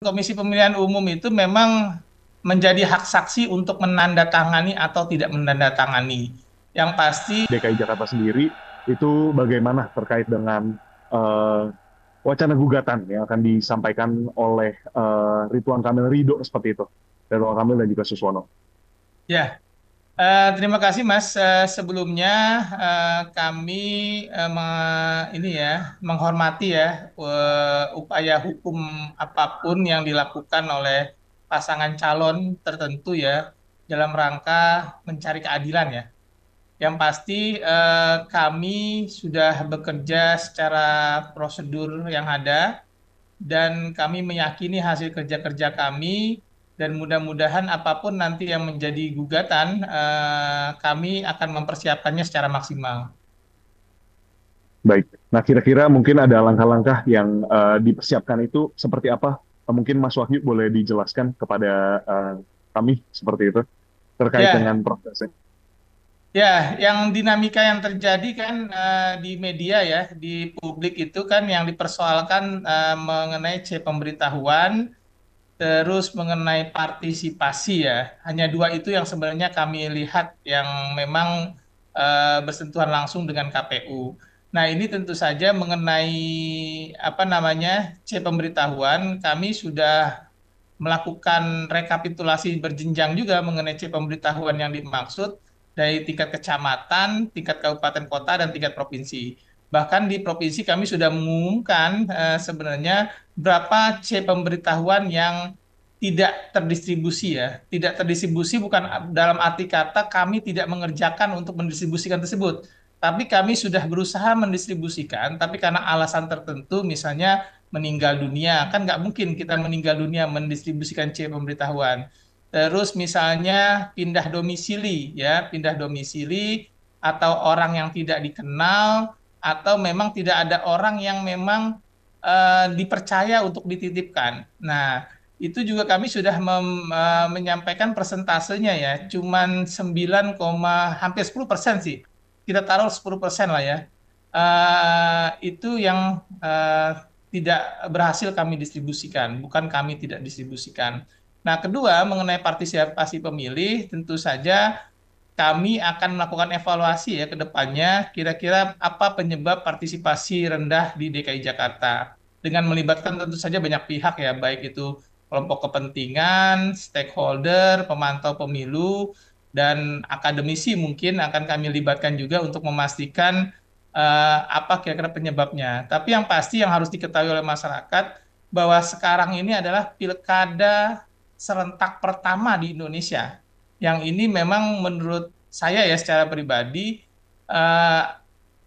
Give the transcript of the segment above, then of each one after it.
Komisi Pemilihan Umum itu memang menjadi hak saksi untuk menandatangani atau tidak menandatangani. Yang pasti DKI Jakarta sendiri itu bagaimana terkait dengan uh, wacana gugatan yang akan disampaikan oleh uh, Rituan Kamil Ridho seperti itu, Rituan Kamil dan juga Suswono. Ya, Eh, terima kasih Mas. Uh, sebelumnya uh, kami uh, me, ini ya menghormati ya uh, upaya hukum apapun yang dilakukan oleh pasangan calon tertentu ya dalam rangka mencari keadilan ya. Yang pasti uh, kami sudah bekerja secara prosedur yang ada dan kami meyakini hasil kerja-kerja kami dan mudah-mudahan apapun nanti yang menjadi gugatan eh, kami akan mempersiapkannya secara maksimal. Baik. Nah, kira-kira mungkin ada langkah-langkah yang eh, dipersiapkan itu seperti apa? Eh, mungkin Mas Wahyu boleh dijelaskan kepada eh, kami seperti itu terkait ya. dengan prosesnya. Ya, yang dinamika yang terjadi kan uh, di media ya, di publik itu kan yang dipersoalkan uh, mengenai C pemberitahuan Terus mengenai partisipasi ya, hanya dua itu yang sebenarnya kami lihat yang memang e, bersentuhan langsung dengan KPU. Nah ini tentu saja mengenai apa namanya c pemberitahuan, kami sudah melakukan rekapitulasi berjenjang juga mengenai c pemberitahuan yang dimaksud dari tingkat kecamatan, tingkat kabupaten kota dan tingkat provinsi. Bahkan di provinsi kami sudah mengumumkan uh, sebenarnya berapa C pemberitahuan yang tidak terdistribusi ya. Tidak terdistribusi bukan dalam arti kata kami tidak mengerjakan untuk mendistribusikan tersebut. Tapi kami sudah berusaha mendistribusikan, tapi karena alasan tertentu misalnya meninggal dunia, kan nggak mungkin kita meninggal dunia mendistribusikan C pemberitahuan. Terus misalnya pindah domisili ya, pindah domisili atau orang yang tidak dikenal atau memang tidak ada orang yang memang uh, dipercaya untuk dititipkan. Nah, itu juga kami sudah mem, uh, menyampaikan persentasenya ya, cuman 9, hampir 10 persen sih. Kita taruh 10 persen lah ya. Uh, itu yang uh, tidak berhasil kami distribusikan, bukan kami tidak distribusikan. Nah, kedua mengenai partisipasi pemilih, tentu saja kami akan melakukan evaluasi ya ke depannya kira-kira apa penyebab partisipasi rendah di DKI Jakarta dengan melibatkan tentu saja banyak pihak ya baik itu kelompok kepentingan, stakeholder, pemantau pemilu dan akademisi mungkin akan kami libatkan juga untuk memastikan uh, apa kira-kira penyebabnya. Tapi yang pasti yang harus diketahui oleh masyarakat bahwa sekarang ini adalah pilkada serentak pertama di Indonesia yang ini memang menurut saya ya secara pribadi uh,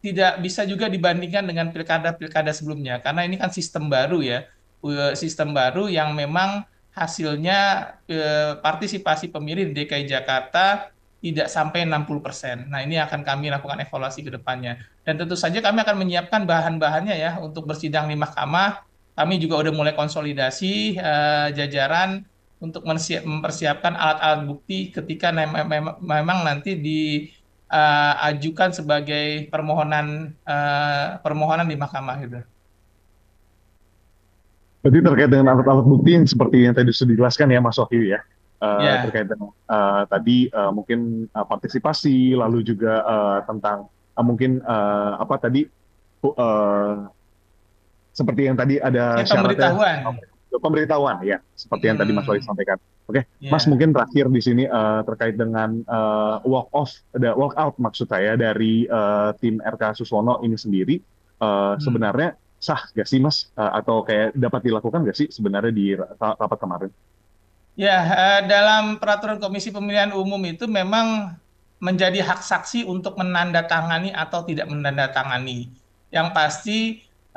tidak bisa juga dibandingkan dengan pilkada-pilkada sebelumnya karena ini kan sistem baru ya eh, sistem baru yang memang hasilnya eh, partisipasi pemilih di DKI Jakarta tidak sampai 60%. Nah, ini akan kami lakukan evaluasi ke depannya. Dan tentu saja kami akan menyiapkan bahan-bahannya ya untuk bersidang di mahkamah. Kami juga sudah mulai konsolidasi eh, jajaran untuk mempersiapkan alat-alat bukti ketika memang nanti diajukan eh, sebagai permohonan eh, permohonan di mahkamah gitu. Berarti terkait dengan alat-alat bukti yang seperti yang tadi sudah dijelaskan ya Mas Wahyu ya. Uh, eh, yeah. terkait dengan uh, tadi uh, mungkin uh, partisipasi lalu juga uh, tentang uh, mungkin uh, apa tadi uh, seperti yang tadi ada ya, syaratnya pemberitahuan pemberitahuan ya seperti yang hmm. tadi Mas Wali hmm. sampaikan. Oke, okay. Iya. yeah. Mas mungkin terakhir di sini uh, terkait dengan uh, walk off, the walk out maksud saya dari uh, tim RK Suswono ini sendiri uh, hmm. sebenarnya sah gak sih Mas uh, atau kayak dapat dilakukan gak sih sebenarnya di rapat kemarin? Ya, uh, dalam peraturan Komisi Pemilihan Umum itu memang menjadi hak saksi untuk menandatangani atau tidak menandatangani. Yang pasti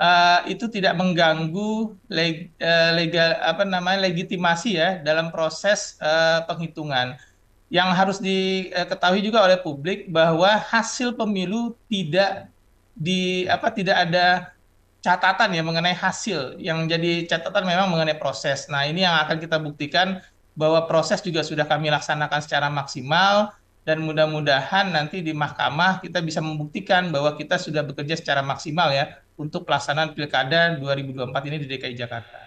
uh, itu tidak mengganggu leg, uh, eh, legal apa namanya legitimasi ya dalam proses uh, penghitungan. Yang harus diketahui juga oleh publik bahwa hasil pemilu tidak di apa tidak ada catatan ya mengenai hasil yang jadi catatan memang mengenai proses. Nah, ini yang akan kita buktikan bahwa proses juga sudah kami laksanakan secara maksimal dan mudah-mudahan nanti di mahkamah kita bisa membuktikan bahwa kita sudah bekerja secara maksimal ya untuk pelaksanaan Pilkada 2024 ini di DKI Jakarta.